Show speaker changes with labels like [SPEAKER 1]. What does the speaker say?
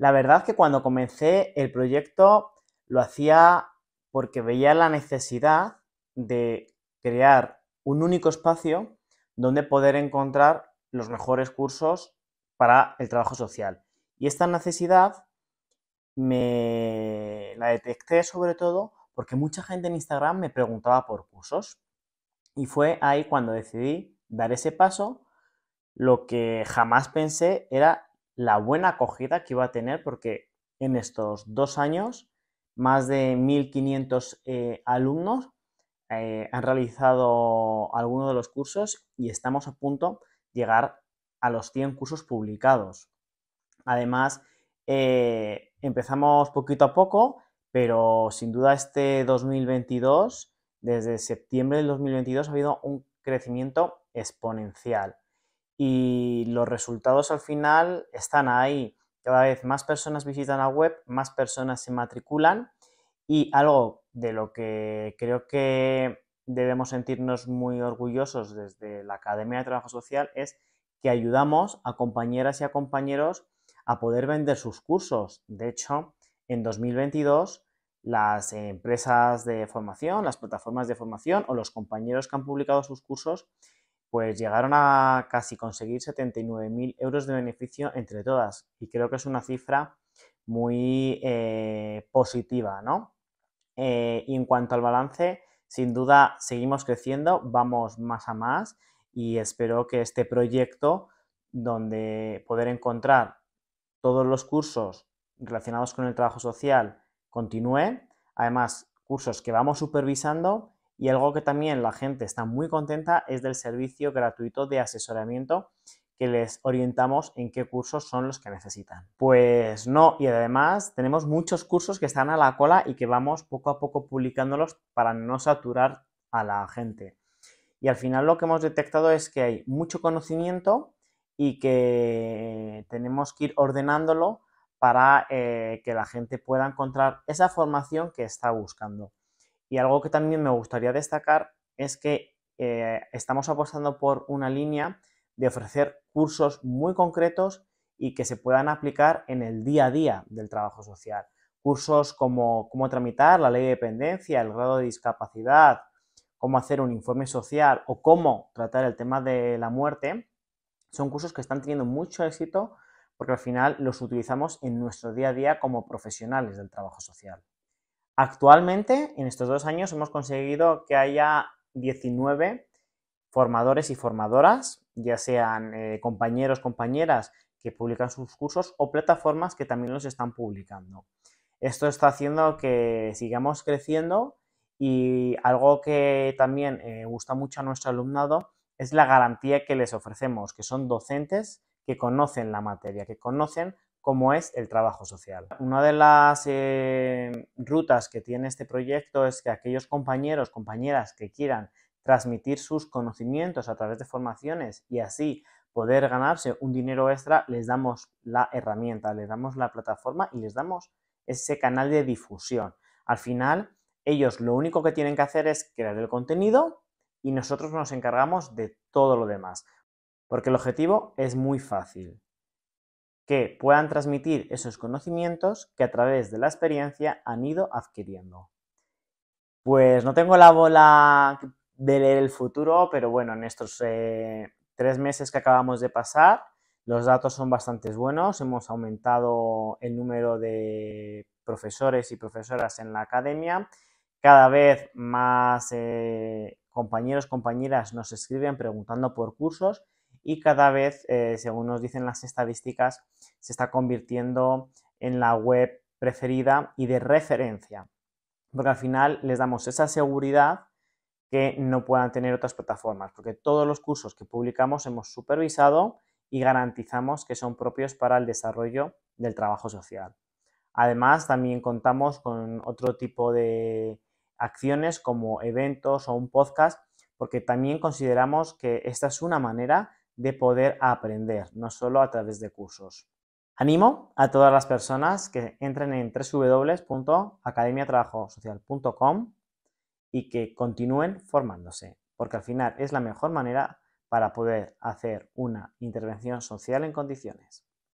[SPEAKER 1] La verdad que cuando comencé el proyecto lo hacía porque veía la necesidad de crear un único espacio donde poder encontrar los mejores cursos para el trabajo social. Y esta necesidad me la detecté sobre todo porque mucha gente en Instagram me preguntaba por cursos. Y fue ahí cuando decidí dar ese paso. Lo que jamás pensé era la buena acogida que iba a tener porque en estos dos años más de 1.500 eh, alumnos eh, han realizado algunos de los cursos y estamos a punto de llegar a los 100 cursos publicados. Además, eh, empezamos poquito a poco, pero sin duda este 2022, desde septiembre del 2022, ha habido un crecimiento exponencial y los resultados al final están ahí. Cada vez más personas visitan la web, más personas se matriculan y algo de lo que creo que debemos sentirnos muy orgullosos desde la Academia de Trabajo Social es que ayudamos a compañeras y a compañeros a poder vender sus cursos. De hecho, en 2022 las empresas de formación, las plataformas de formación o los compañeros que han publicado sus cursos pues llegaron a casi conseguir 79.000 euros de beneficio entre todas. Y creo que es una cifra muy eh, positiva, ¿no? Eh, y en cuanto al balance, sin duda seguimos creciendo, vamos más a más y espero que este proyecto donde poder encontrar todos los cursos relacionados con el trabajo social continúe. Además, cursos que vamos supervisando y algo que también la gente está muy contenta es del servicio gratuito de asesoramiento que les orientamos en qué cursos son los que necesitan. Pues no, y además tenemos muchos cursos que están a la cola y que vamos poco a poco publicándolos para no saturar a la gente. Y al final lo que hemos detectado es que hay mucho conocimiento y que tenemos que ir ordenándolo para eh, que la gente pueda encontrar esa formación que está buscando. Y algo que también me gustaría destacar es que eh, estamos apostando por una línea de ofrecer cursos muy concretos y que se puedan aplicar en el día a día del trabajo social. Cursos como cómo tramitar la ley de dependencia, el grado de discapacidad, cómo hacer un informe social o cómo tratar el tema de la muerte, son cursos que están teniendo mucho éxito porque al final los utilizamos en nuestro día a día como profesionales del trabajo social. Actualmente, en estos dos años, hemos conseguido que haya 19 formadores y formadoras, ya sean eh, compañeros, compañeras que publican sus cursos o plataformas que también los están publicando. Esto está haciendo que sigamos creciendo y algo que también eh, gusta mucho a nuestro alumnado es la garantía que les ofrecemos, que son docentes que conocen la materia, que conocen como es el trabajo social. Una de las eh, rutas que tiene este proyecto es que aquellos compañeros, compañeras que quieran transmitir sus conocimientos a través de formaciones y así poder ganarse un dinero extra, les damos la herramienta, les damos la plataforma y les damos ese canal de difusión. Al final, ellos lo único que tienen que hacer es crear el contenido y nosotros nos encargamos de todo lo demás. Porque el objetivo es muy fácil que puedan transmitir esos conocimientos que a través de la experiencia han ido adquiriendo. Pues no tengo la bola de leer el futuro, pero bueno, en estos eh, tres meses que acabamos de pasar, los datos son bastante buenos. Hemos aumentado el número de profesores y profesoras en la academia. Cada vez más eh, compañeros, compañeras nos escriben preguntando por cursos y cada vez, eh, según nos dicen las estadísticas, se está convirtiendo en la web preferida y de referencia, porque al final les damos esa seguridad que no puedan tener otras plataformas, porque todos los cursos que publicamos hemos supervisado y garantizamos que son propios para el desarrollo del trabajo social. Además, también contamos con otro tipo de acciones como eventos o un podcast, porque también consideramos que esta es una manera de poder aprender, no solo a través de cursos. Animo a todas las personas que entren en www.academiatrabajosocial.com y que continúen formándose, porque al final es la mejor manera para poder hacer una intervención social en condiciones.